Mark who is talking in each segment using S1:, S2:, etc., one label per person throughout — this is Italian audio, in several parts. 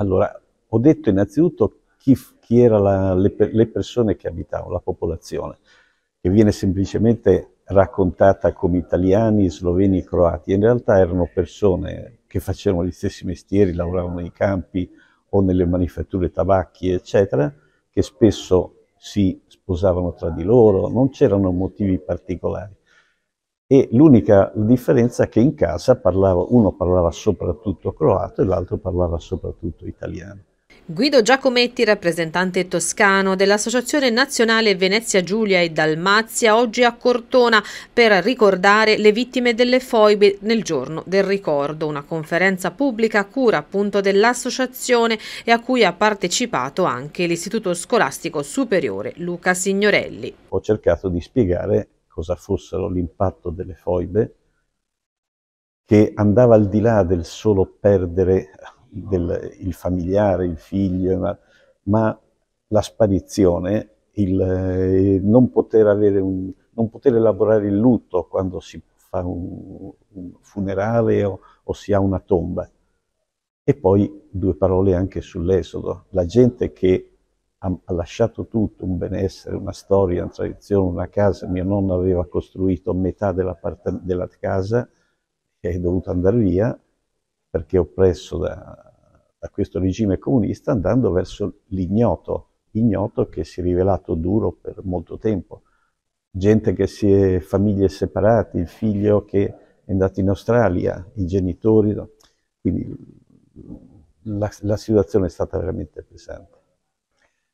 S1: Allora, ho detto innanzitutto chi, chi erano le, le, persone che abitavano, la popolazione, che viene semplicemente raccontata come italiani, sloveni, croati, in realtà erano persone che facevano gli stessi mestieri, lavoravano nei campi o nelle manifatture tabacchi, eccetera, che spesso si sposavano tra di loro, non c'erano motivi particolari e l'unica differenza è che in casa parlava, uno parlava soprattutto croato e l'altro parlava soprattutto italiano.
S2: Guido Giacometti, rappresentante toscano dell'Associazione Nazionale Venezia Giulia e Dalmazia, oggi a Cortona per ricordare le vittime delle foibe nel giorno del ricordo, una conferenza pubblica a cura appunto dell'associazione e a cui ha partecipato anche l'Istituto Scolastico Superiore Luca Signorelli.
S1: Ho cercato di spiegare cosa fossero l'impatto delle foibe, che andava al di là del solo perdere del, il familiare, il figlio, ma, ma la sparizione, il eh, non, poter avere un, non, poter elaborare il lutto quando si fa un, un funerale o, o si ha una tomba. E poi due parole anche sull'esodo. La gente che ha lasciato tutto, un benessere, una storia, una tradizione, una casa. Mio nonno aveva costruito metà della, casa e è dovuto andare via perché oppresso da, da questo regime comunista andando verso l'ignoto, ignoto che si è rivelato duro per molto tempo. Gente che si è, famiglie separate, il figlio che è andato in Australia, i genitori. Quindi la, la situazione è stata veramente pesante.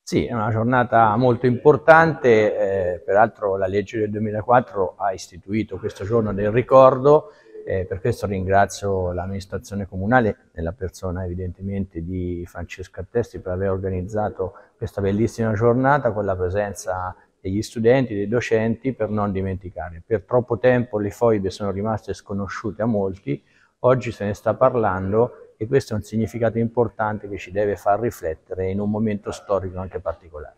S3: Sì, è una giornata molto importante, eh, peraltro la legge del 2004 ha istituito questo giorno del ricordo, eh, per questo ringrazio l'amministrazione comunale, nella persona evidentemente di Francesca Testi, per aver organizzato questa bellissima giornata con la presenza degli studenti, dei docenti, per non dimenticare. Per troppo tempo le foibe sono rimaste sconosciute a molti, oggi se ne sta parlando e questo è un significato importante che ci deve far riflettere in un momento storico anche particolare.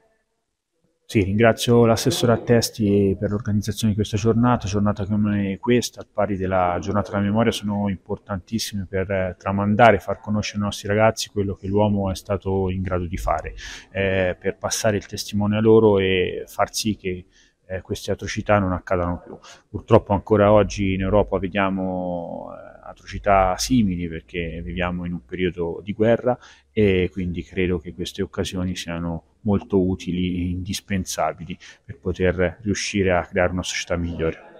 S4: Sì, ringrazio l'assessore Attesti per l'organizzazione di questa giornata, giornata come questa, al pari della giornata della memoria, sono importantissime per eh, tramandare, far conoscere ai nostri ragazzi quello che l'uomo è stato in grado di fare, eh, per passare il testimone a loro e far sì che eh, queste atrocità non accadano più. Purtroppo ancora oggi in Europa vediamo... Eh, atrocità simili perché viviamo in un periodo di guerra e quindi credo che queste occasioni siano molto utili e indispensabili per poter riuscire a creare una società migliore.